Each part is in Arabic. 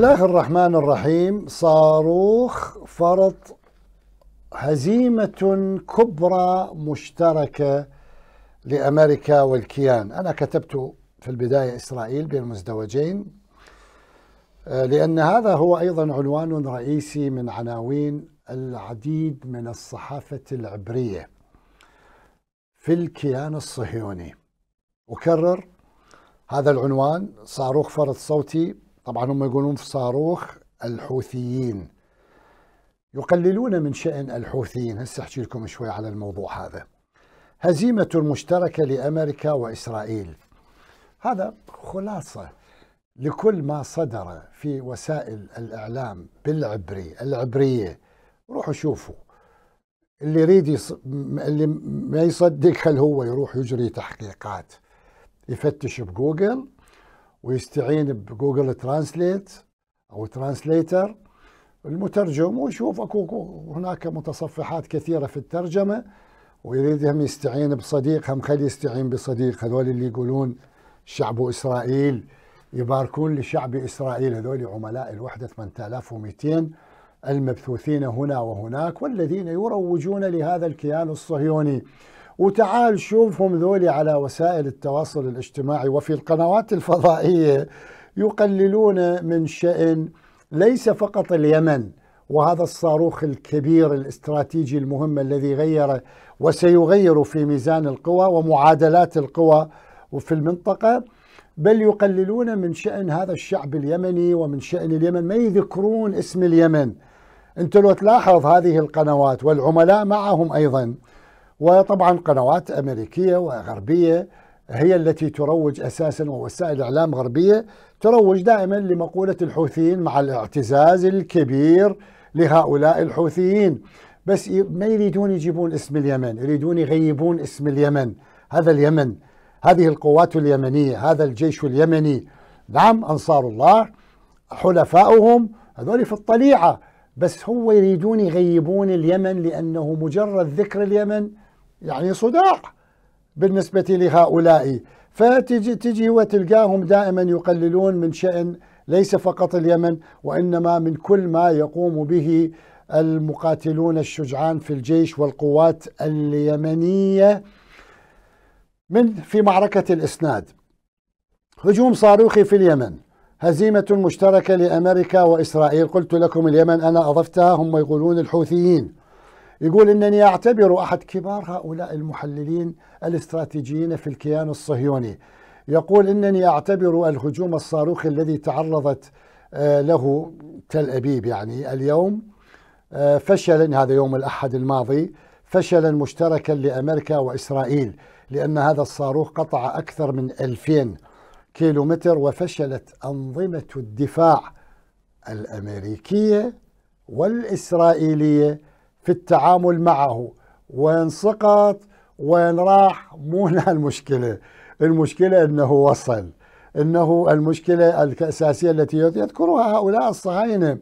الله الرحمن الرحيم صاروخ فرض هزيمة كبرى مشتركة لأمريكا والكيان أنا كتبت في البداية إسرائيل بين مزدوجين آه، لأن هذا هو أيضا عنوان رئيسي من عناوين العديد من الصحافة العبرية في الكيان الصهيوني أكرر هذا العنوان صاروخ فرض صوتي طبعا هم يقولون في صاروخ الحوثيين يقللون من شأن الحوثيين هسه احكي لكم شوي على الموضوع هذا هزيمة مشتركة لأمريكا وإسرائيل هذا خلاصة لكل ما صدر في وسائل الإعلام بالعبري العبرية روحوا شوفوا اللي يريد يص... اللي ما يصدق خل هو يروح يجري تحقيقات يفتش بجوجل ويستعين بجوجل ترانسليت او ترانسليتر المترجم ويشوف اكو هناك متصفحات كثيره في الترجمه ويريد هم يستعين بصديق هم خلي يستعين بصديق هذول اللي يقولون شعب اسرائيل يباركون لشعب اسرائيل هذول عملاء الوحده 8200 المبثوثين هنا وهناك والذين يروجون لهذا الكيان الصهيوني وتعال شوفهم ذولي على وسائل التواصل الاجتماعي وفي القنوات الفضائية يقللون من شأن ليس فقط اليمن وهذا الصاروخ الكبير الاستراتيجي المهم الذي غير وسيغير في ميزان القوى ومعادلات القوى وفي المنطقة بل يقللون من شأن هذا الشعب اليمني ومن شأن اليمن ما يذكرون اسم اليمن انت لو تلاحظ هذه القنوات والعملاء معهم أيضا وطبعا قنوات أمريكية وغربية هي التي تروج أساسا ووسائل إعلام غربية تروج دائما لمقولة الحوثيين مع الاعتزاز الكبير لهؤلاء الحوثيين بس ما يريدون يجيبون اسم اليمن يريدون يغيبون اسم اليمن هذا اليمن هذه القوات اليمنية هذا الجيش اليمني نعم أنصار الله حلفاؤهم هذول في الطليعة بس هو يريدون يغيبون اليمن لأنه مجرد ذكر اليمن يعني صداع بالنسبة لهؤلاء فتجي تجي وتلقاهم دائما يقللون من شأن ليس فقط اليمن وإنما من كل ما يقوم به المقاتلون الشجعان في الجيش والقوات اليمنية من في معركة الإسناد هجوم صاروخي في اليمن هزيمة مشتركة لأمريكا وإسرائيل قلت لكم اليمن أنا أضفتها هم يقولون الحوثيين يقول انني اعتبر احد كبار هؤلاء المحللين الاستراتيجيين في الكيان الصهيوني يقول انني اعتبر الهجوم الصاروخي الذي تعرضت آه، له تل ابيب يعني اليوم آه، فشلا هذا يوم الاحد الماضي فشلا مشتركا لامريكا واسرائيل لان هذا الصاروخ قطع اكثر من 2000 كيلومتر وفشلت انظمه الدفاع الامريكيه والاسرائيليه في التعامل معه وين سقط وين راح مو هنا المشكلة المشكلة أنه وصل أنه المشكلة الأساسية التي يذكرها هؤلاء الصهاينة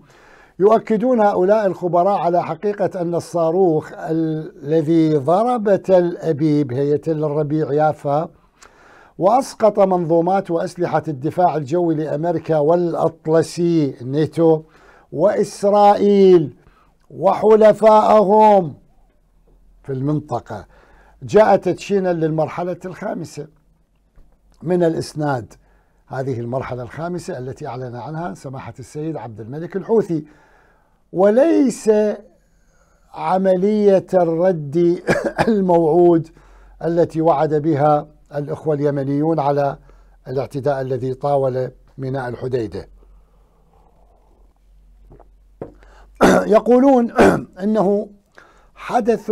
يؤكدون هؤلاء الخبراء على حقيقة أن الصاروخ الذي ضرب تل أبيب هي تل الربيع يافا وأسقط منظومات وأسلحة الدفاع الجوي لأمريكا والأطلسي نيتو وإسرائيل وحلفائهم في المنطقة جاءت تشينا للمرحلة الخامسة من الإسناد هذه المرحلة الخامسة التي أعلن عنها سماحة السيد عبد الملك الحوثي وليس عملية الرد الموعود التي وعد بها الإخوة اليمنيون على الاعتداء الذي طاول ميناء الحديده يقولون انه حدث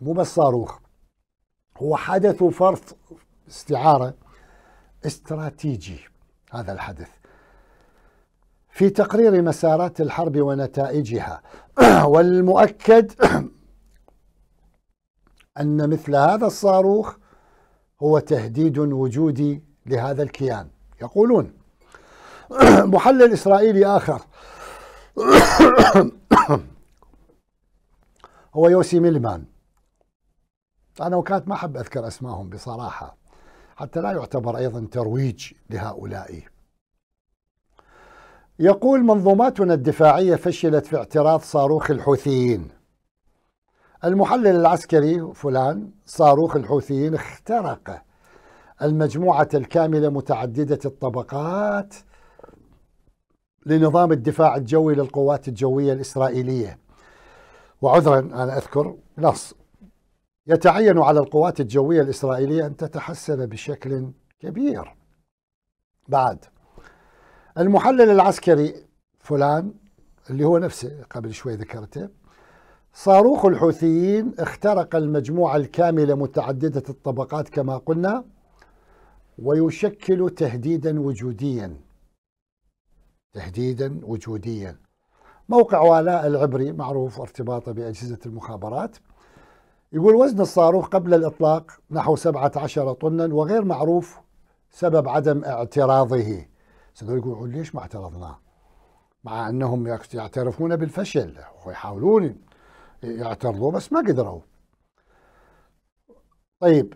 مو بس صاروخ هو حدث فرط استعاره استراتيجي هذا الحدث في تقرير مسارات الحرب ونتائجها والمؤكد ان مثل هذا الصاروخ هو تهديد وجودي لهذا الكيان يقولون محلل اسرائيلي اخر هو يوسي ميلمان أنا وكانت ما أحب أذكر أسمائهم بصراحة حتى لا يعتبر أيضا ترويج لهؤلاء يقول منظوماتنا الدفاعية فشلت في اعتراض صاروخ الحوثيين المحلل العسكري فلان صاروخ الحوثيين اخترق المجموعة الكاملة متعددة الطبقات لنظام الدفاع الجوي للقوات الجوية الإسرائيلية وعذرا أنا أذكر نص يتعين على القوات الجوية الإسرائيلية أن تتحسن بشكل كبير بعد المحلل العسكري فلان اللي هو نفسه قبل شوي ذكرته صاروخ الحوثيين اخترق المجموعة الكاملة متعددة الطبقات كما قلنا ويشكل تهديدا وجوديا تهديدا وجوديا موقع ولاء العبري معروف ارتباطه بأجهزة المخابرات يقول وزن الصاروخ قبل الإطلاق نحو 17 طنا وغير معروف سبب عدم اعتراضه هذول يقولون ليش ما اعترضنا مع أنهم يعترفون بالفشل ويحاولون يعترضوا بس ما قدروا طيب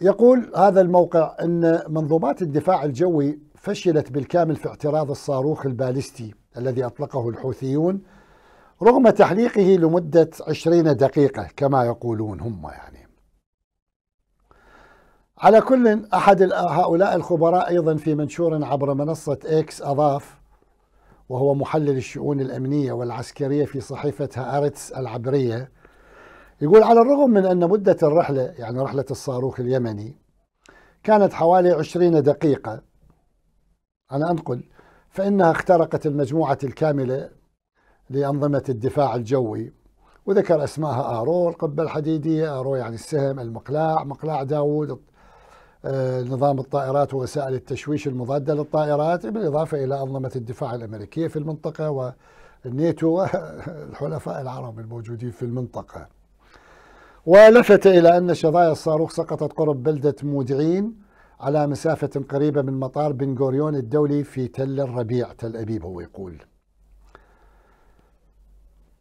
يقول هذا الموقع أن منظومات الدفاع الجوي فشلت بالكامل في اعتراض الصاروخ البالستي الذي أطلقه الحوثيون رغم تحليقه لمدة عشرين دقيقة كما يقولون هم يعني على كل أحد هؤلاء الخبراء أيضا في منشور عبر منصة إكس أضاف وهو محلل الشؤون الأمنية والعسكرية في صحيفة هآرتس العبرية يقول على الرغم من أن مدة الرحلة يعني رحلة الصاروخ اليمني كانت حوالي 20 دقيقة أنا أنقل فإنها اخترقت المجموعة الكاملة لأنظمة الدفاع الجوي وذكر أسماءها آرو القبة الحديدية آرو يعني السهم المقلاع مقلاع داوود آه، نظام الطائرات ووسائل التشويش المضادة للطائرات بالإضافة إلى أنظمة الدفاع الأمريكية في المنطقة والنيتو والحلفاء العرب الموجودين في المنطقة ولفت إلى أن شظايا الصاروخ سقطت قرب بلدة مودعين على مسافة قريبة من مطار بن غوريون الدولي في تل الربيع تل أبيب هو يقول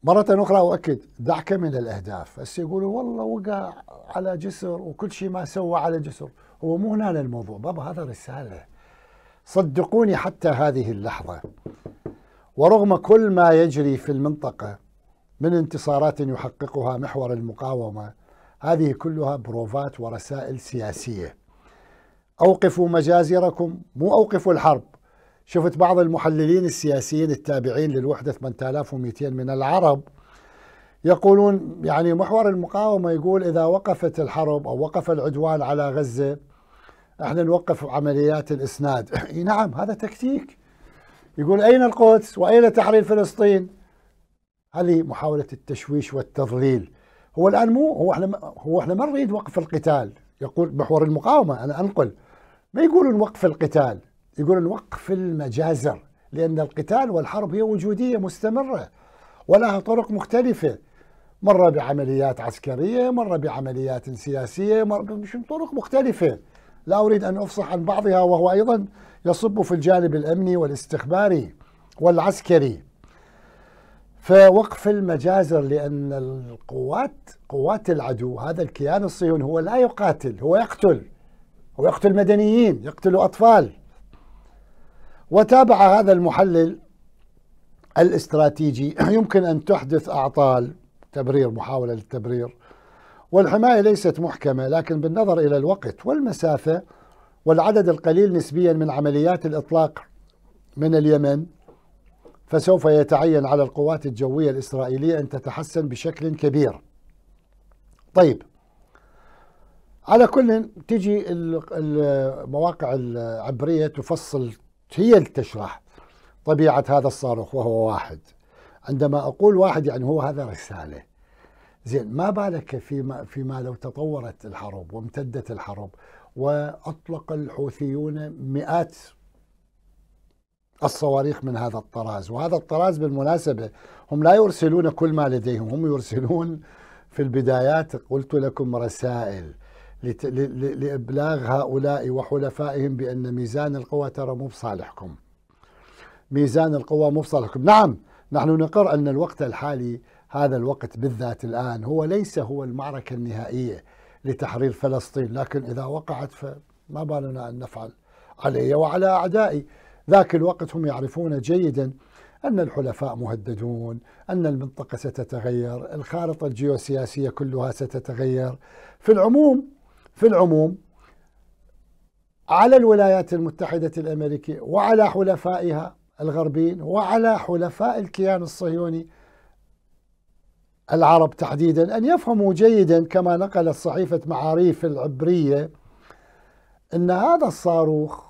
مرة أخرى أؤكد دعك من الأهداف بس يقولوا والله وقع على جسر وكل شيء ما سوى على جسر هو مو هنا الموضوع بابا هذا رسالة صدقوني حتى هذه اللحظة ورغم كل ما يجري في المنطقة من انتصارات يحققها محور المقاومة هذه كلها بروفات ورسائل سياسية أوقفوا مجازركم مو أوقفوا الحرب شفت بعض المحللين السياسيين التابعين للوحدة 8200 من العرب يقولون يعني محور المقاومة يقول إذا وقفت الحرب أو وقف العدوان على غزة احنا نوقف عمليات الإسناد نعم هذا تكتيك يقول أين القدس وأين تحرير فلسطين هذه محاولة التشويش والتضليل هو الآن مو هو احنا هو احنا ما نريد وقف القتال يقول محور المقاومة أنا أنقل ما يقولون وقف القتال يقولون وقف المجازر لأن القتال والحرب هي وجودية مستمرة ولها طرق مختلفة مرة بعمليات عسكرية مرة بعمليات سياسية مرة طرق مختلفة لا أريد أن أفصح عن بعضها وهو أيضا يصب في الجانب الأمني والاستخباري والعسكري فوقف المجازر لأن القوات قوات العدو هذا الكيان الصهيوني هو لا يقاتل هو يقتل ويقتل مدنيين يقتل أطفال وتابع هذا المحلل الاستراتيجي يمكن أن تحدث أعطال تبرير محاولة للتبرير والحماية ليست محكمة لكن بالنظر إلى الوقت والمسافة والعدد القليل نسبيا من عمليات الإطلاق من اليمن فسوف يتعين على القوات الجوية الإسرائيلية أن تتحسن بشكل كبير طيب على كل تجي المواقع العبريه تفصل هي اللي تشرح طبيعه هذا الصاروخ وهو واحد عندما اقول واحد يعني هو هذا رساله زين ما بالك فيما فيما لو تطورت الحرب وامتدت الحرب واطلق الحوثيون مئات الصواريخ من هذا الطراز وهذا الطراز بالمناسبة هم لا يرسلون كل ما لديهم هم يرسلون في البدايات قلت لكم رسائل لإبلاغ هؤلاء وحلفائهم بأن ميزان القوى ترى مو بصالحكم ميزان القوى مو بصالحكم نعم نحن نقر أن الوقت الحالي هذا الوقت بالذات الآن هو ليس هو المعركة النهائية لتحرير فلسطين لكن إذا وقعت فما بالنا أن نفعل علي وعلى أعدائي ذاك الوقت هم يعرفون جيدا أن الحلفاء مهددون أن المنطقة ستتغير الخارطة الجيوسياسية كلها ستتغير في العموم في العموم على الولايات المتحدة الأمريكية وعلى حلفائها الغربيين وعلى حلفاء الكيان الصهيوني العرب تحديدا أن يفهموا جيدا كما نقلت صحيفة معاريف العبرية أن هذا الصاروخ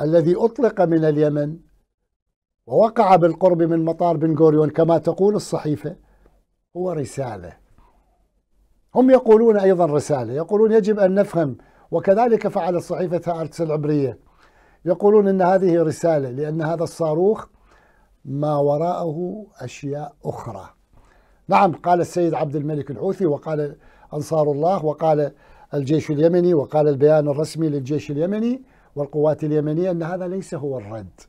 الذي أطلق من اليمن ووقع بالقرب من مطار بن غوريون كما تقول الصحيفة هو رسالة هم يقولون أيضا رسالة يقولون يجب أن نفهم وكذلك فعلت صحيفة أرتس العبرية يقولون أن هذه رسالة لأن هذا الصاروخ ما وراءه أشياء أخرى نعم قال السيد عبد الملك الحوثي وقال أنصار الله وقال الجيش اليمني وقال البيان الرسمي للجيش اليمني والقوات اليمنية أن هذا ليس هو الرد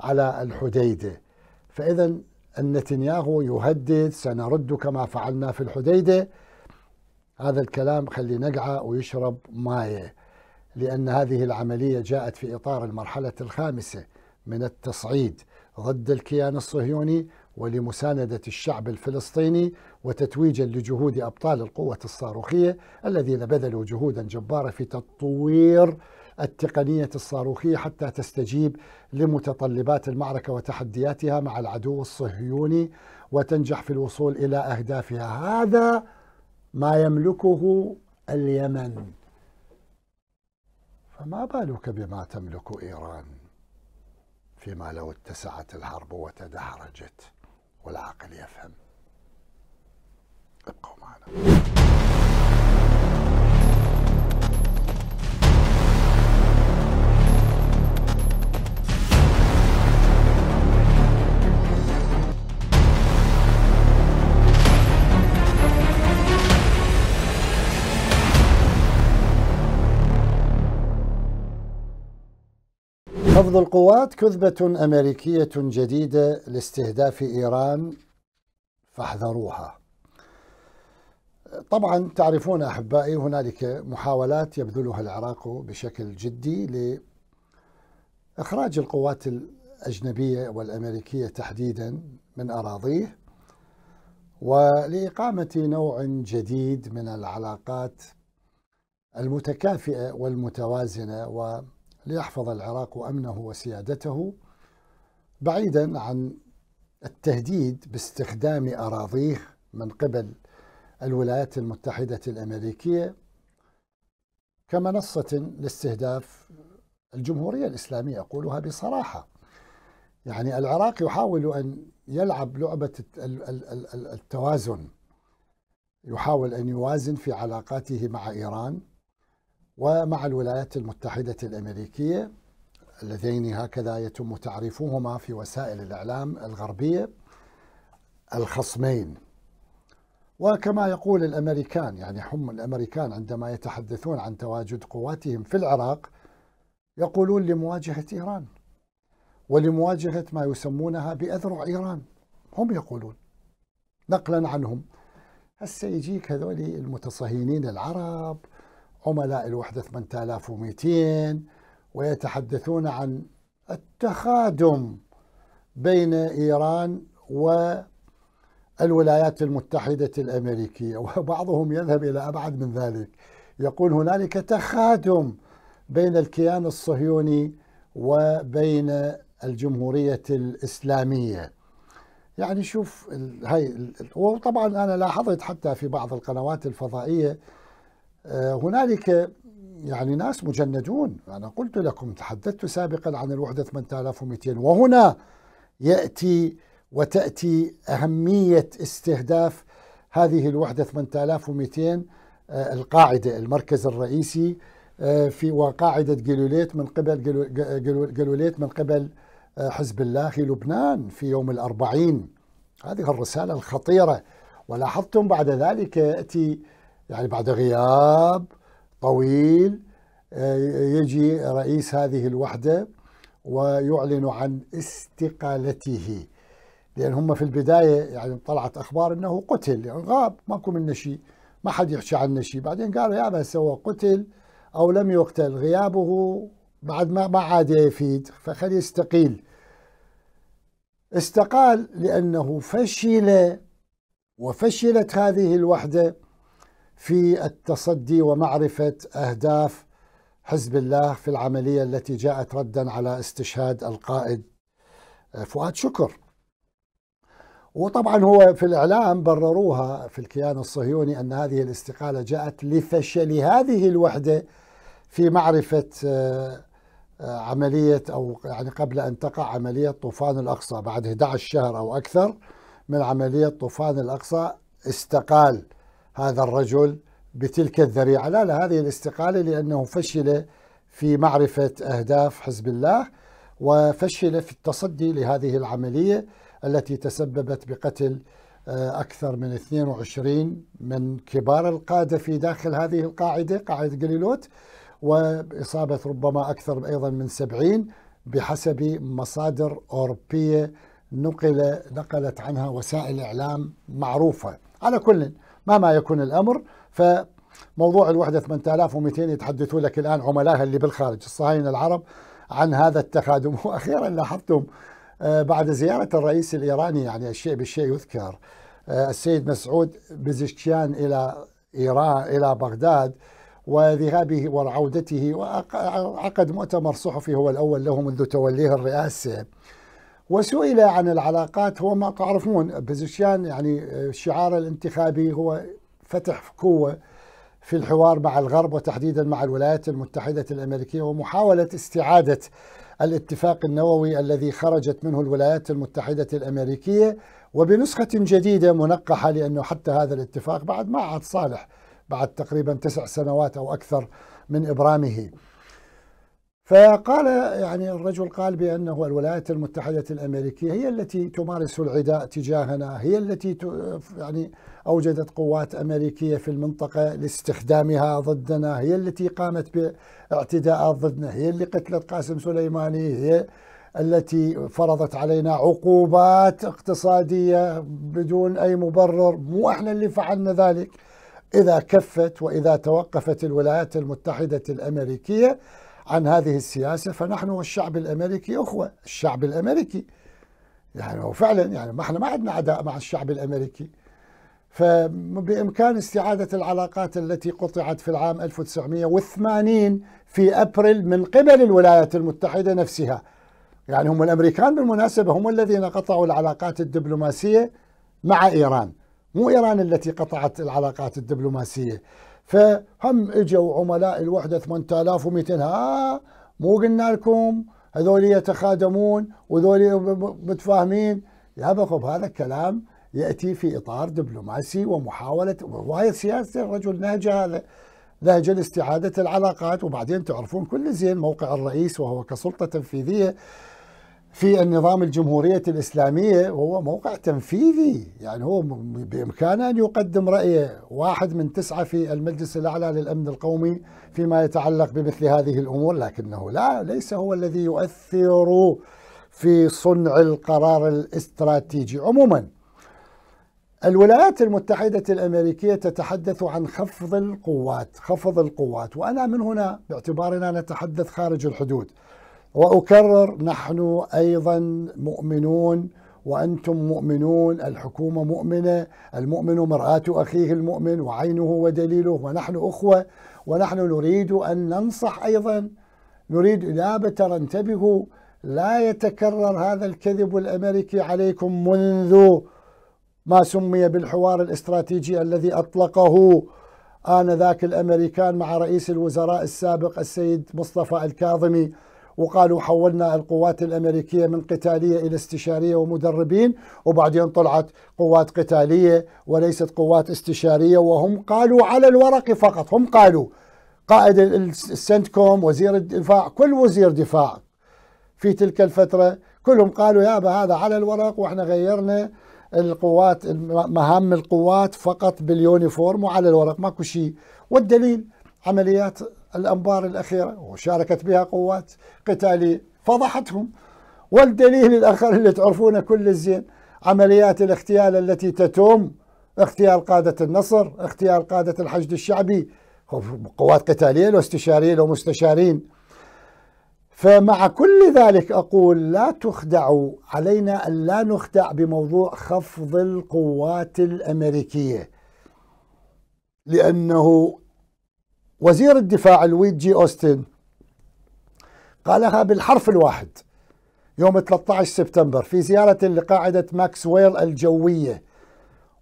على الحديدة فإذا النتنياهو يهدد سنرد كما فعلنا في الحديده هذا الكلام خلي نقعه ويشرب مايه لأن هذه العملية جاءت في إطار المرحلة الخامسة من التصعيد ضد الكيان الصهيوني ولمساندة الشعب الفلسطيني وتتويجا لجهود أبطال القوة الصاروخية الذين بذلوا جهودا جبارة في تطوير التقنية الصاروخية حتى تستجيب لمتطلبات المعركة وتحدياتها مع العدو الصهيوني وتنجح في الوصول إلى أهدافها هذا ما يملكه اليمن فما بالك بما تملك إيران فيما لو اتسعت الحرب وتدحرجت والعقل يفهم ابقوا معنا حفظ القوات كذبة أمريكية جديدة لاستهداف إيران فاحذروها طبعا تعرفون أحبائي هنالك محاولات يبذلها العراق بشكل جدي لإخراج القوات الأجنبية والأمريكية تحديدا من أراضيه ولإقامة نوع جديد من العلاقات المتكافئة والمتوازنة و ليحفظ العراق امنه وسيادته بعيدا عن التهديد باستخدام اراضيه من قبل الولايات المتحده الامريكيه كمنصه لاستهداف الجمهوريه الاسلاميه اقولها بصراحه يعني العراق يحاول ان يلعب لعبه التوازن يحاول ان يوازن في علاقاته مع ايران ومع الولايات المتحدة الأمريكية اللذين هكذا يتم تعريفهما في وسائل الإعلام الغربية الخصمين وكما يقول الأمريكان يعني هم الأمريكان عندما يتحدثون عن تواجد قواتهم في العراق يقولون لمواجهة إيران ولمواجهة ما يسمونها بأذرع إيران هم يقولون نقلا عنهم هسه يجيك هذول المتصهينين العرب عملاء الوحدة 8200 ويتحدثون عن التخادم بين إيران والولايات المتحدة الأمريكية وبعضهم يذهب إلى أبعد من ذلك يقول هنالك تخادم بين الكيان الصهيوني وبين الجمهورية الإسلامية يعني شوف هاي وطبعا أنا لاحظت حتى في بعض القنوات الفضائية آه، هنالك يعني ناس مجندون أنا قلت لكم تحدثت سابقا عن الوحدة 8200 وهنا يأتي وتأتي أهمية استهداف هذه الوحدة 8200 آه، القاعدة المركز الرئيسي آه، في وقاعدة جلوليت من قبل جلوليت من قبل حزب الله في لبنان في يوم الأربعين هذه الرسالة الخطيرة ولاحظتم بعد ذلك يأتي يعني بعد غياب طويل آه، يجي رئيس هذه الوحدة ويعلن عن استقالته لأن هم في البداية يعني طلعت أخبار أنه قتل يعني غاب ماكو منه شيء ما حد يحكي عنه شيء بعدين قالوا يا بس هو قتل أو لم يقتل غيابه بعد ما ما عاد يفيد فخلي يستقيل استقال لأنه فشل وفشلت هذه الوحدة في التصدي ومعرفة أهداف حزب الله في العملية التي جاءت ردا على استشهاد القائد آه، فؤاد شكر وطبعا هو في الإعلام برروها في الكيان الصهيوني أن هذه الاستقالة جاءت لفشل هذه الوحدة في معرفة آه، آه، عملية أو يعني قبل أن تقع عملية طوفان الأقصى بعد 11 شهر أو أكثر من عملية طوفان الأقصى استقال هذا الرجل بتلك الذريعة لا لا هذه الاستقالة لأنه فشل في معرفة أهداف حزب الله وفشل في التصدي لهذه العملية التي تسببت بقتل آه، أكثر من 22 من كبار القادة في داخل هذه القاعدة قاعدة قليلوت وإصابة ربما أكثر أيضا من 70 بحسب مصادر أوروبية نقل نقلت عنها وسائل إعلام معروفة على كل ما ما يكون الأمر ف موضوع الوحدة 8200 يتحدثوا لك الآن عملائها اللي بالخارج الصهاينة العرب عن هذا التخادم وأخيرا لاحظتم آه، بعد زيارة الرئيس الإيراني يعني الشيء بالشيء يذكر آه، السيد مسعود بزشتيان إلى إيران إلى بغداد وذهابه وعودته وعقد مؤتمر صحفي هو الأول له منذ توليه الرئاسة وسئل عن العلاقات هو ما تعرفون بزشيان يعني آه، شعار الانتخابي هو فتح قوة في الحوار مع الغرب وتحديدا مع الولايات المتحدة الأمريكية ومحاولة استعادة الاتفاق النووي الذي خرجت منه الولايات المتحدة الأمريكية وبنسخة جديدة منقحة لأنه حتى هذا الاتفاق بعد ما عاد صالح بعد تقريبا تسع سنوات أو أكثر من إبرامه فقال يعني الرجل قال بأنه الولايات المتحدة الأمريكية هي التي تمارس العداء تجاهنا هي التي يعني أوجدت قوات أمريكية في المنطقة لاستخدامها ضدنا هي التي قامت باعتداءات ضدنا هي اللي قتلت قاسم سليماني هي التي فرضت علينا عقوبات اقتصادية بدون أي مبرر مو احنا اللي فعلنا ذلك إذا كفت وإذا توقفت الولايات المتحدة الأمريكية عن هذه السياسة فنحن والشعب الأمريكي أخوة الشعب الأمريكي يعني هو فعلا يعني ما احنا ما عندنا عداء مع الشعب الأمريكي فبإمكان استعادة العلاقات التي قطعت في العام 1980 في أبريل من قبل الولايات المتحدة نفسها يعني هم الأمريكان بالمناسبة هم الذين قطعوا العلاقات الدبلوماسية مع إيران مو إيران التي قطعت العلاقات الدبلوماسية فهم اجوا عملاء الوحده 8200 ها مو قلنا لكم هذول يتخادمون وذول متفاهمين يا بخب هذا الكلام ياتي في اطار دبلوماسي ومحاوله وهي سياسه الرجل نهجه هذا نهج لاستعادة العلاقات وبعدين تعرفون كل زين موقع الرئيس وهو كسلطة تنفيذية في النظام الجمهورية الإسلامية وهو موقع تنفيذي يعني هو بإمكانه أن يقدم رأيه واحد من تسعة في المجلس الأعلى للأمن القومي فيما يتعلق بمثل هذه الأمور لكنه لا ليس هو الذي يؤثر في صنع القرار الاستراتيجي عموما الولايات المتحدة الأمريكية تتحدث عن خفض القوات خفض القوات وأنا من هنا باعتبارنا نتحدث خارج الحدود واكرر نحن ايضا مؤمنون وانتم مؤمنون الحكومه مؤمنه المؤمن مراه اخيه المؤمن وعينه ودليله ونحن اخوه ونحن نريد ان ننصح ايضا نريد نابه ترى انتبهوا لا يتكرر هذا الكذب الامريكي عليكم منذ ما سمي بالحوار الاستراتيجي الذي اطلقه آنذاك الأمريكان مع رئيس الوزراء السابق السيد مصطفى الكاظمي وقالوا حولنا القوات الأمريكية من قتالية إلى استشارية ومدربين وبعدين طلعت قوات قتالية وليست قوات استشارية وهم قالوا على الورق فقط هم قالوا قائد السنتكوم وزير الدفاع كل وزير دفاع في تلك الفترة كلهم قالوا يابا هذا على الورق واحنا غيرنا القوات مهام القوات فقط باليونيفورم وعلى الورق ماكو شيء والدليل عمليات الأنبار الأخيرة وشاركت بها قوات قتالية فضحتهم والدليل الآخر اللي تعرفونه كل الزين عمليات الاغتيال التي تتم اغتيال قادة النصر اغتيال قادة الحشد الشعبي قوات قتالية لو استشارية لو مستشارين فمع كل ذلك أقول لا تخدعوا علينا أن لا نخدع بموضوع خفض القوات الأمريكية لأنه وزير الدفاع لويد جي أوستن قالها بالحرف الواحد يوم 13 سبتمبر في زيارة لقاعدة ماكسويل الجوية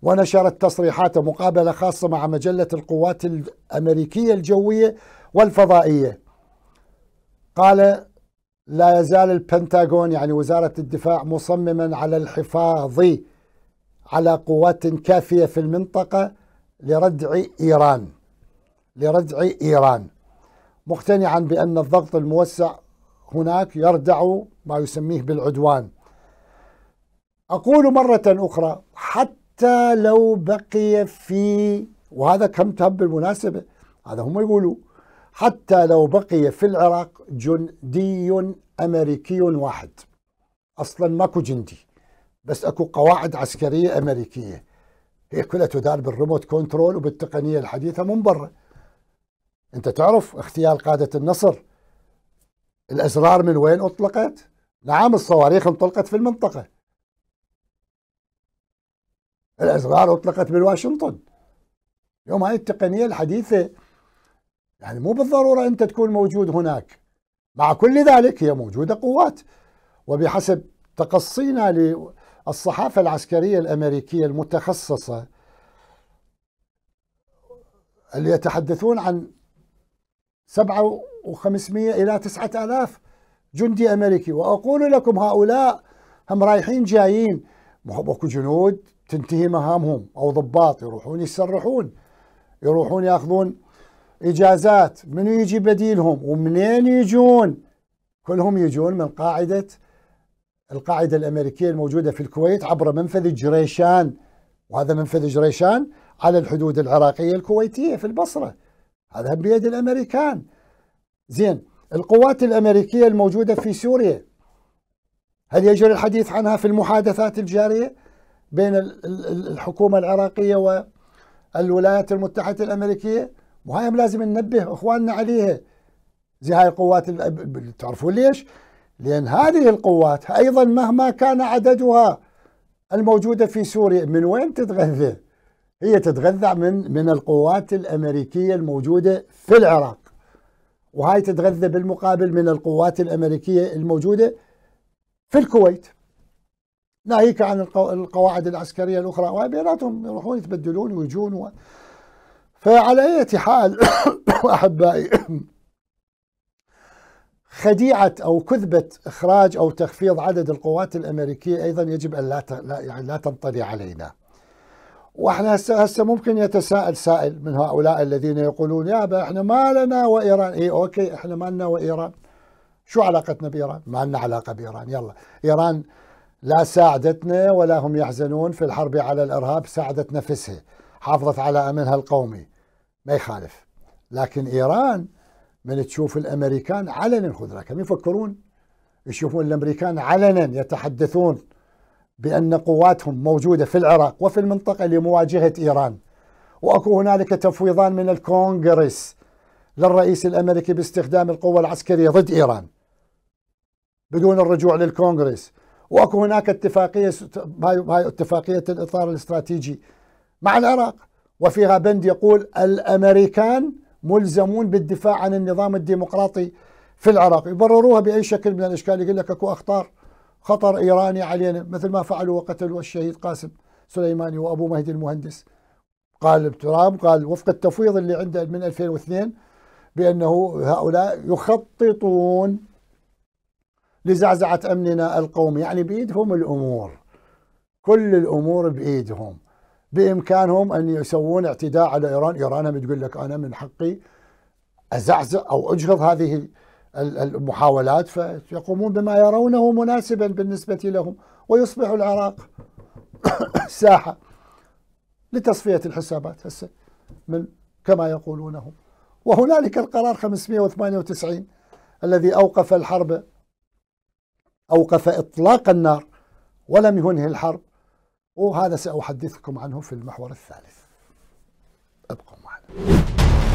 ونشرت تصريحاته مقابلة خاصة مع مجلة القوات الأمريكية الجوية والفضائية قال لا يزال البنتاغون يعني وزارة الدفاع مصمما على الحفاظ على قوات كافية في المنطقة لردع إيران لردع إيران مقتنعا بأن الضغط الموسع هناك يردع ما يسميه بالعدوان أقول مرة أخرى حتى لو بقي في وهذا كم تب بالمناسبة هذا هم يقولوا حتى لو بقي في العراق جندي أمريكي واحد أصلا ماكو جندي بس أكو قواعد عسكرية أمريكية هي كلها تدار بالريموت كنترول وبالتقنية الحديثة من برا انت تعرف اغتيال قادة النصر الازرار من وين اطلقت؟ نعم الصواريخ انطلقت في المنطقة الازرار اطلقت من واشنطن يوم هاي التقنية الحديثة يعني مو بالضرورة انت تكون موجود هناك مع كل ذلك هي موجودة قوات وبحسب تقصينا للصحافة العسكرية الأمريكية المتخصصة اللي يتحدثون عن سبعة وخمسمائة إلى تسعة آلاف جندي أمريكي وأقول لكم هؤلاء هم رايحين جايين اكو جنود تنتهي مهامهم أو ضباط يروحون يسرحون يروحون ياخذون إجازات من يجي بديلهم ومنين يجون كلهم يجون من قاعدة القاعدة الأمريكية الموجودة في الكويت عبر منفذ جريشان وهذا منفذ جريشان على الحدود العراقية الكويتية في البصرة هذا بيد الامريكان زين القوات الامريكيه الموجوده في سوريا هل يجري الحديث عنها في المحادثات الجاريه بين الحكومه العراقيه والولايات المتحده الامريكيه وهاي لازم ننبه اخواننا عليها زي هاي القوات تعرفون ليش؟ لان هذه القوات ايضا مهما كان عددها الموجوده في سوريا من وين تتغذى؟ هي تتغذى من من القوات الامريكيه الموجوده في العراق وهاي تتغذى بالمقابل من القوات الامريكيه الموجوده في الكويت ناهيك عن القواعد العسكريه الاخرى وبيناتهم يروحون يتبدلون ويجون و... فعلى اي حال احبائي خديعة أو كذبة إخراج أو تخفيض عدد القوات الأمريكية أيضا يجب أن لا يعني لا تنطلي علينا واحنا هسه هسه ممكن يتساءل سائل من هؤلاء الذين يقولون يا با احنا ما لنا وايران اي اوكي احنا ما لنا وايران شو علاقتنا بايران؟ ما لنا علاقه بايران يلا ايران لا ساعدتنا ولا هم يحزنون في الحرب على الارهاب ساعدت نفسها حافظت على امنها القومي ما يخالف لكن ايران من تشوف الامريكان علنا خذ رقم يفكرون يشوفون الامريكان علنا يتحدثون بأن قواتهم موجودة في العراق وفي المنطقة لمواجهة إيران وأكو هنالك تفويضان من الكونغرس للرئيس الأمريكي باستخدام القوة العسكرية ضد إيران بدون الرجوع للكونغرس واكو هناك اتفاقيه هاي اتفاقيه الاطار الاستراتيجي مع العراق وفيها بند يقول الامريكان ملزمون بالدفاع عن النظام الديمقراطي في العراق يبرروها باي شكل من الاشكال يقول لك اكو اخطار خطر إيراني علينا مثل ما فعلوا وقتلوا الشهيد قاسم سليماني وأبو مهدي المهندس قال ترامب قال وفق التفويض اللي عنده من 2002 بأنه هؤلاء يخططون لزعزعة أمننا القومي يعني بإيدهم الأمور كل الأمور بإيدهم بإمكانهم أن يسوون اعتداء على إيران إيران بتقول لك أنا من حقي أزعزع أو أجهض هذه المحاولات فيقومون بما يرونه مناسبا بالنسبة لهم ويصبح العراق ساحة لتصفية الحسابات هسه من كما يقولونه وهنالك القرار 598 الذي أوقف الحرب أوقف إطلاق النار ولم ينهي الحرب وهذا سأحدثكم عنه في المحور الثالث ابقوا معنا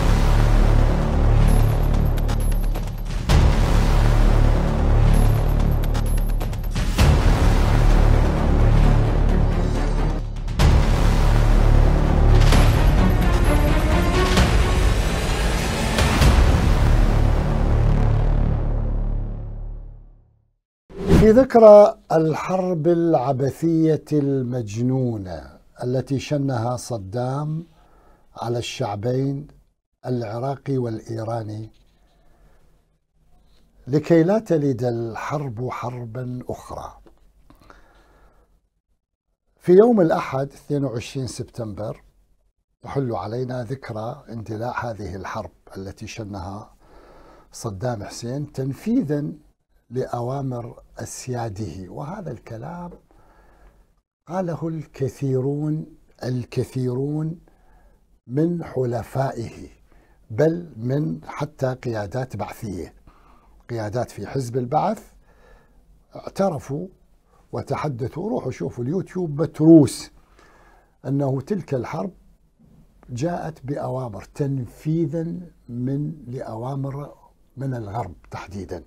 ذكرى الحرب العبثية المجنونة التي شنها صدام على الشعبين العراقي والإيراني لكي لا تلد الحرب حربا أخرى في يوم الأحد 22 سبتمبر تحل علينا ذكرى اندلاع هذه الحرب التي شنها صدام حسين تنفيذا لأوامر أسياده وهذا الكلام قاله الكثيرون الكثيرون من حلفائه بل من حتى قيادات بعثية قيادات في حزب البعث اعترفوا وتحدثوا روحوا شوفوا اليوتيوب متروس أنه تلك الحرب جاءت بأوامر تنفيذا من لأوامر من الغرب تحديدا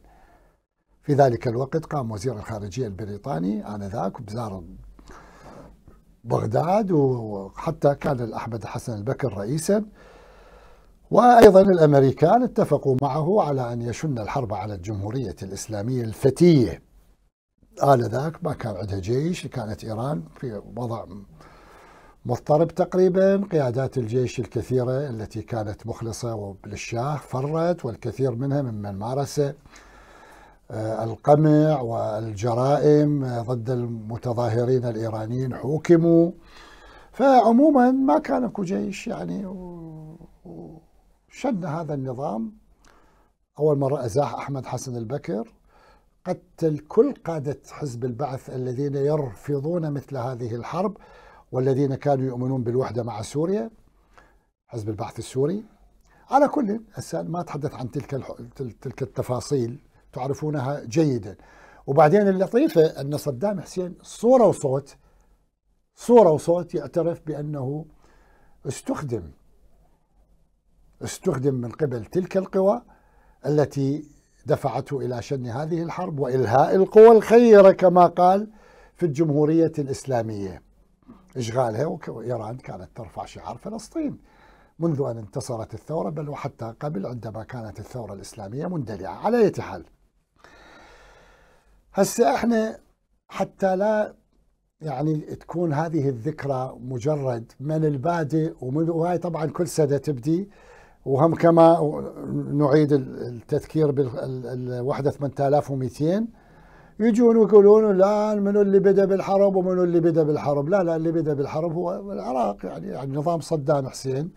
في ذلك الوقت قام وزير الخارجية البريطاني آنذاك بزار بغداد وحتى كان الأحمد حسن البكر رئيسا وأيضا الأمريكان اتفقوا معه على أن يشن الحرب على الجمهورية الإسلامية الفتية آنذاك ما كان عندها جيش كانت إيران في وضع مضطرب تقريبا قيادات الجيش الكثيرة التي كانت مخلصة للشاه فرت والكثير منها ممن مارس آه، القمع والجرائم آه، ضد المتظاهرين الإيرانيين حوكموا فعموما ما كان اكو جيش يعني وشن هذا النظام أول مرة أزاح أحمد حسن البكر قتل كل قادة حزب البعث الذين يرفضون مثل هذه الحرب والذين كانوا يؤمنون بالوحدة مع سوريا حزب البعث السوري على كل هسه ما أتحدث عن تلك تلك التفاصيل تعرفونها جيدا وبعدين اللطيفة أن صدام حسين صورة وصوت صورة وصوت يعترف بأنه استخدم استخدم من قبل تلك القوى التي دفعته إلى شن هذه الحرب وإلهاء القوى الخيرة كما قال في الجمهورية الإسلامية إشغالها وإيران كانت ترفع شعار فلسطين منذ أن انتصرت الثورة بل وحتى قبل عندما كانت الثورة الإسلامية مندلعة على أي حال هسه احنا حتى لا يعني تكون هذه الذكرى مجرد من البادئ ومن وهي طبعا كل سنه تبدي وهم كما نعيد التذكير بالوحده 8200 يجون ويقولون الان منو اللي بدا بالحرب ومنو اللي بدا بالحرب لا لا اللي بدا بالحرب هو العراق يعني, يعني نظام صدام حسين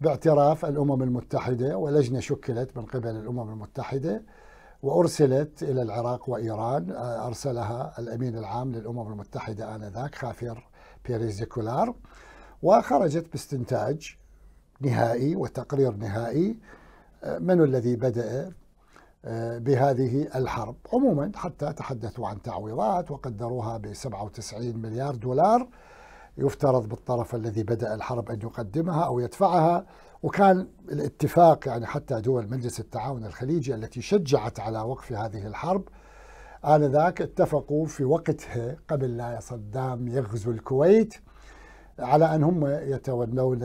باعتراف الامم المتحده ولجنه شكلت من قبل الامم المتحده وأرسلت إلى العراق وإيران آه، أرسلها الأمين العام للأمم المتحدة آنذاك خافير بيريز كولار وخرجت باستنتاج نهائي وتقرير نهائي آه، من الذي بدأ آه، بهذه الحرب عموما حتى تحدثوا عن تعويضات وقدروها ب 97 مليار دولار يفترض بالطرف الذي بدأ الحرب أن يقدمها أو يدفعها وكان الاتفاق يعني حتى دول مجلس التعاون الخليجي التي شجعت على وقف هذه الحرب آنذاك اتفقوا في وقتها قبل لا صدام يغزو الكويت على أن هم يتولون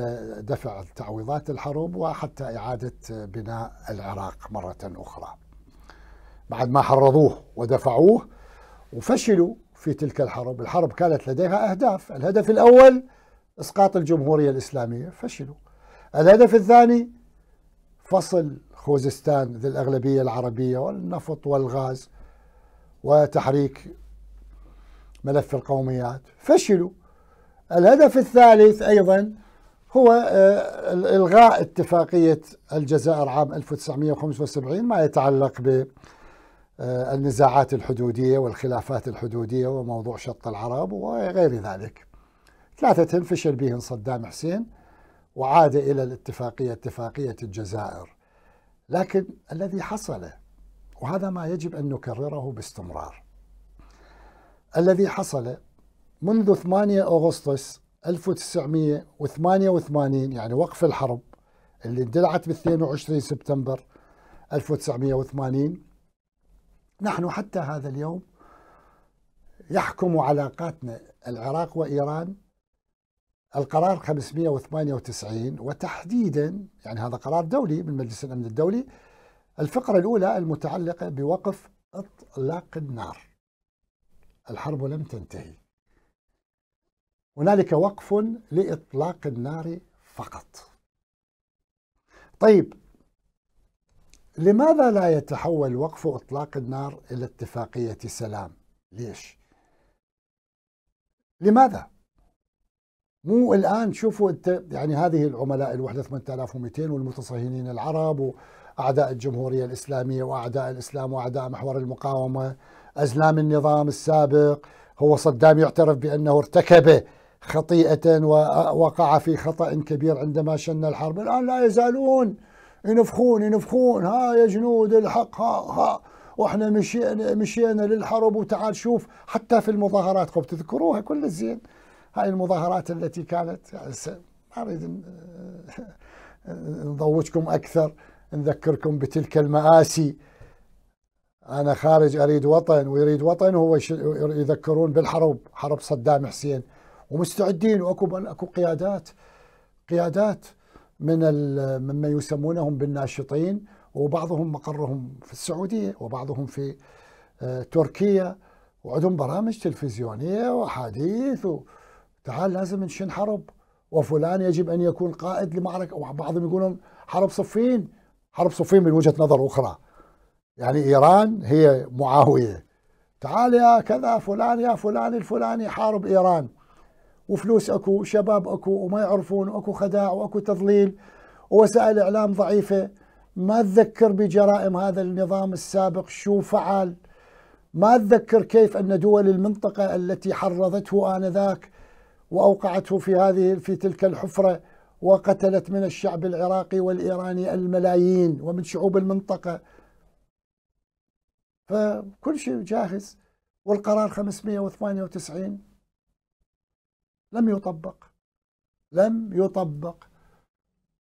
دفع تعويضات الحروب وحتى إعادة بناء العراق مرة أخرى بعد ما حرضوه ودفعوه وفشلوا في تلك الحرب الحرب كانت لديها أهداف الهدف الأول إسقاط الجمهورية الإسلامية فشلوا الهدف الثاني فصل خوزستان ذي الأغلبية العربية والنفط والغاز وتحريك ملف القوميات فشلوا الهدف الثالث أيضا هو آه، إلغاء اتفاقية الجزائر عام 1975 ما يتعلق بالنزاعات آه، الحدودية والخلافات الحدودية وموضوع شط العرب وغير ذلك ثلاثة فشل بهم صدام حسين وعاد إلى الاتفاقية اتفاقية الجزائر لكن الذي حصل وهذا ما يجب أن نكرره باستمرار الذي حصل منذ 8 أغسطس 1988 يعني وقف الحرب اللي اندلعت ب 22 سبتمبر 1980 نحن حتى هذا اليوم يحكم علاقاتنا العراق وإيران القرار 598 وتحديدا يعني هذا قرار دولي من مجلس الامن الدولي الفقره الاولى المتعلقه بوقف اطلاق النار. الحرب لم تنتهي. هنالك وقف لاطلاق النار فقط. طيب لماذا لا يتحول وقف اطلاق النار الى اتفاقيه سلام؟ ليش؟ لماذا؟ مو الان شوفوا انت يعني هذه العملاء الوحده 8200 والمتصهينين العرب واعداء الجمهوريه الاسلاميه واعداء الاسلام واعداء محور المقاومه ازلام النظام السابق هو صدام يعترف بانه ارتكب خطيئه ووقع في خطا كبير عندما شن الحرب الان لا يزالون ينفخون ينفخون ها يا جنود الحق ها ها واحنا مشينا مشينا للحرب وتعال شوف حتى في المظاهرات تذكروها كل الزين هاي المظاهرات التي كانت يعني أريد آه، نضوجكم أكثر نذكركم بتلك المآسي أنا خارج أريد وطن ويريد وطن هو يذكرون بالحرب حرب صدام حسين ومستعدين واكو اكو قيادات قيادات من مما يسمونهم بالناشطين وبعضهم مقرهم في السعوديه وبعضهم في آه، تركيا وعندهم برامج تلفزيونيه واحاديث و تعال لازم نشن حرب وفلان يجب ان يكون قائد لمعركه وبعضهم يقولون حرب صفين حرب صفين من وجهه نظر اخرى يعني ايران هي معاويه تعال يا كذا فلان يا فلان الفلاني حارب ايران وفلوس اكو شباب اكو وما يعرفون واكو خداع واكو تضليل ووسائل اعلام ضعيفه ما تذكر بجرائم هذا النظام السابق شو فعل ما تذكر كيف ان دول المنطقه التي حرضته انذاك وأوقعته في هذه في تلك الحفرة وقتلت من الشعب العراقي والإيراني الملايين ومن شعوب المنطقة فكل شيء جاهز والقرار 598 لم يطبق لم يطبق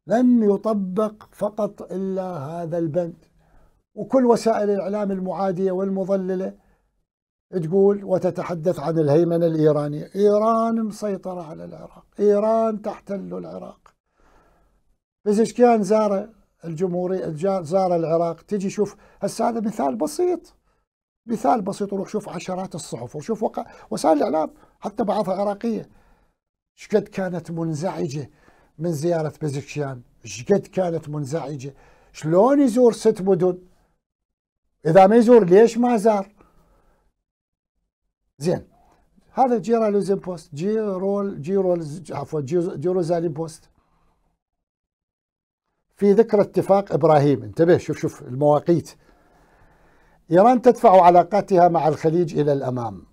لم يطبق فقط إلا هذا البند وكل وسائل الإعلام المعادية والمضللة تقول وتتحدث عن الهيمنة الإيرانية إيران مسيطرة على العراق إيران تحتل العراق بزشكيان زار الجمهورية زار العراق تجي شوف هسه هذا مثال بسيط مثال بسيط روح شوف عشرات الصحف وشوف وقع وسائل الإعلام حتى بعضها عراقية شقد كانت منزعجة من زيارة بزكشيان شقد كانت منزعجة شلون يزور ست مدن إذا ما يزور ليش ما زار زين هذا جيرالوزين بوست جيرول جيرول عفوا جيروزاليم بوست في ذكر اتفاق ابراهيم انتبه شوف شوف المواقيت ايران تدفع علاقاتها مع الخليج الى الامام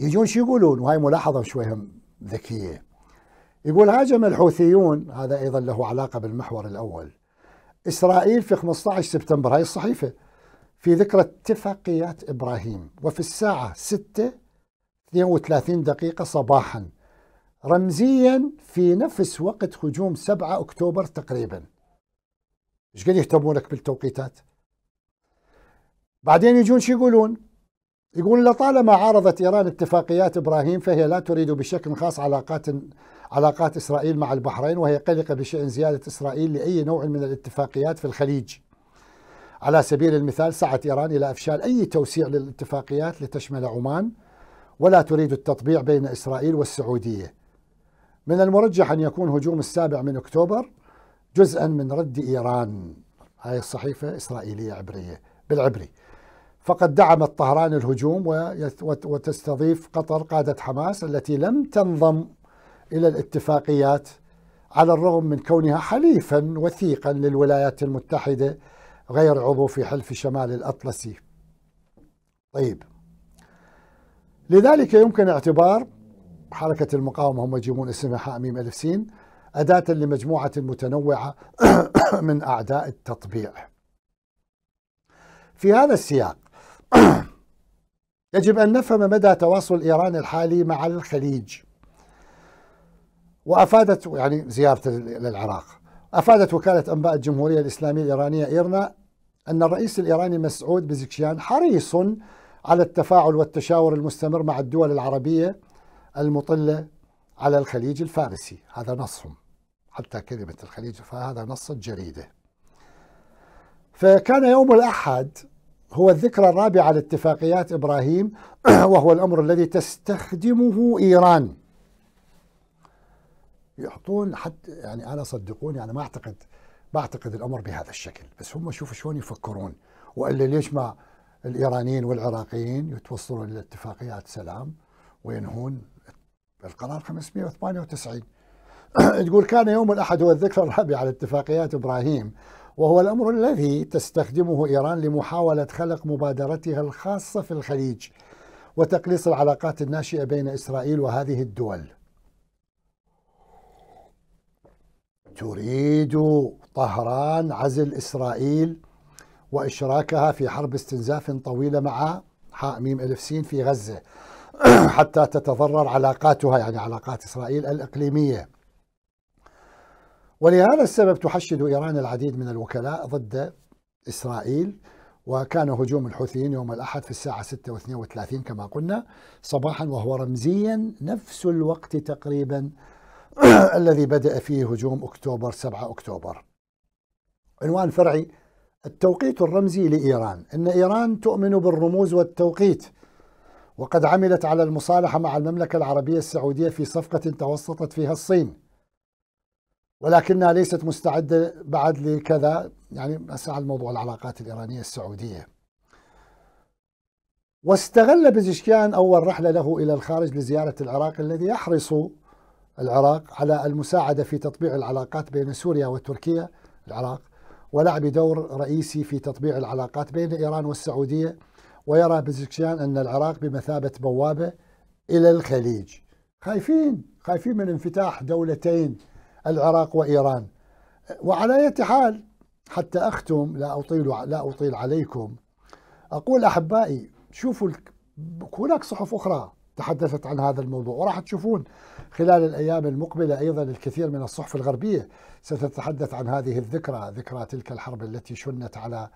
يجون شو يقولون وهي ملاحظه شويه ذكيه يقول هاجم الحوثيون هذا ايضا له علاقه بالمحور الاول اسرائيل في 15 سبتمبر هاي الصحيفه في ذكرى اتفاقيات إبراهيم وفي الساعة 6 32 دقيقة صباحا رمزيا في نفس وقت هجوم 7 أكتوبر تقريبا ايش قد يهتمون لك بالتوقيتات بعدين يجون شو يقولون يقول لطالما عارضت إيران اتفاقيات إبراهيم فهي لا تريد بشكل خاص علاقات علاقات إسرائيل مع البحرين وهي قلقة بشأن زيادة إسرائيل لأي نوع من الاتفاقيات في الخليج على سبيل المثال سعت إيران إلى إفشال أي توسيع للاتفاقيات لتشمل عمان ولا تريد التطبيع بين إسرائيل والسعودية من المرجح أن يكون هجوم السابع من أكتوبر جزءا من رد إيران هاي الصحيفة إسرائيلية عبرية بالعبري فقد دعمت طهران الهجوم وتستضيف قطر قادة حماس التي لم تنضم إلى الاتفاقيات على الرغم من كونها حليفا وثيقا للولايات المتحدة غير عضو في حلف شمال الأطلسي طيب لذلك يمكن اعتبار حركة المقاومة هم يجيبون اسمها حاميم ألف سين أداة لمجموعة متنوعة من أعداء التطبيع في هذا السياق يجب أن نفهم مدى تواصل إيران الحالي مع الخليج وأفادت يعني زيارة للعراق أفادت وكالة أنباء الجمهورية الإسلامية الإيرانية إيرنا أن الرئيس الإيراني مسعود بزكشيان حريص على التفاعل والتشاور المستمر مع الدول العربية المطلة على الخليج الفارسي هذا نصهم حتى كلمة الخليج فهذا نص الجريدة فكان يوم الأحد هو الذكرى الرابعة لاتفاقيات إبراهيم وهو الأمر الذي تستخدمه إيران يحطون حتى يعني انا صدقوني انا ما اعتقد ما اعتقد الامر بهذا الشكل بس هم شوفوا شلون يفكرون والا ليش ما الايرانيين والعراقيين يتوصلون الى اتفاقيات سلام وينهون القرار 598 تقول كان يوم الاحد هو الذكرى الرابعه على اتفاقيات ابراهيم وهو الامر الذي تستخدمه ايران لمحاوله خلق مبادرتها الخاصه في الخليج وتقليص العلاقات الناشئه بين اسرائيل وهذه الدول تريد طهران عزل إسرائيل وإشراكها في حرب استنزاف طويلة مع حاء ميم ألف سين في غزة حتى تتضرر علاقاتها يعني علاقات إسرائيل الإقليمية ولهذا السبب تحشد إيران العديد من الوكلاء ضد إسرائيل وكان هجوم الحوثيين يوم الأحد في الساعة 6:32 كما قلنا صباحا وهو رمزيا نفس الوقت تقريبا الذي بدأ فيه هجوم أكتوبر 7 أكتوبر عنوان فرعي التوقيت الرمزي لإيران إن إيران تؤمن بالرموز والتوقيت وقد عملت على المصالحة مع المملكة العربية السعودية في صفقة توسطت فيها الصين ولكنها ليست مستعدة بعد لكذا يعني على الموضوع العلاقات الإيرانية السعودية واستغل بزشكيان أول رحلة له إلى الخارج لزيارة العراق الذي يحرص العراق على المساعدة في تطبيع العلاقات بين سوريا وتركيا العراق ولعب دور رئيسي في تطبيع العلاقات بين إيران والسعودية ويرى بزكشيان أن العراق بمثابة بوابة إلى الخليج خايفين خايفين من انفتاح دولتين العراق وإيران وعلى أي حال حتى أختم لا أطيل لا أطيل عليكم أقول أحبائي شوفوا هناك صحف أخرى تحدثت عن هذا الموضوع وراح تشوفون خلال الأيام المقبلة أيضا الكثير من الصحف الغربية ستتحدث عن هذه الذكرى ذكرى تلك الحرب التي شنت على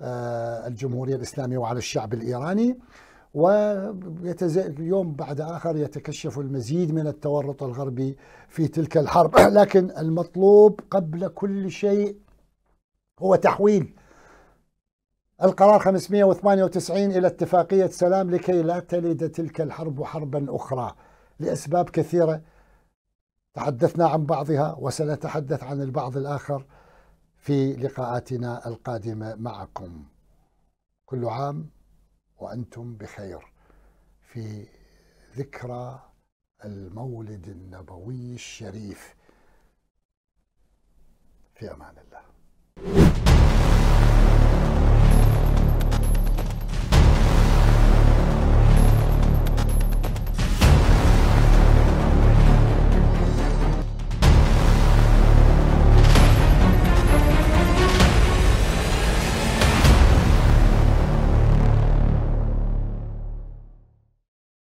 آه، الجمهورية الإسلامية وعلى الشعب الإيراني ويوم بعد آخر يتكشف المزيد من التورط الغربي في تلك الحرب لكن المطلوب قبل كل شيء هو تحويل القرار 598 إلى اتفاقية سلام لكي لا تلد تلك الحرب حربا أخرى لأسباب كثيرة تحدثنا عن بعضها وسنتحدث عن البعض الآخر في لقاءاتنا القادمة معكم كل عام وأنتم بخير في ذكرى المولد النبوي الشريف في أمان الله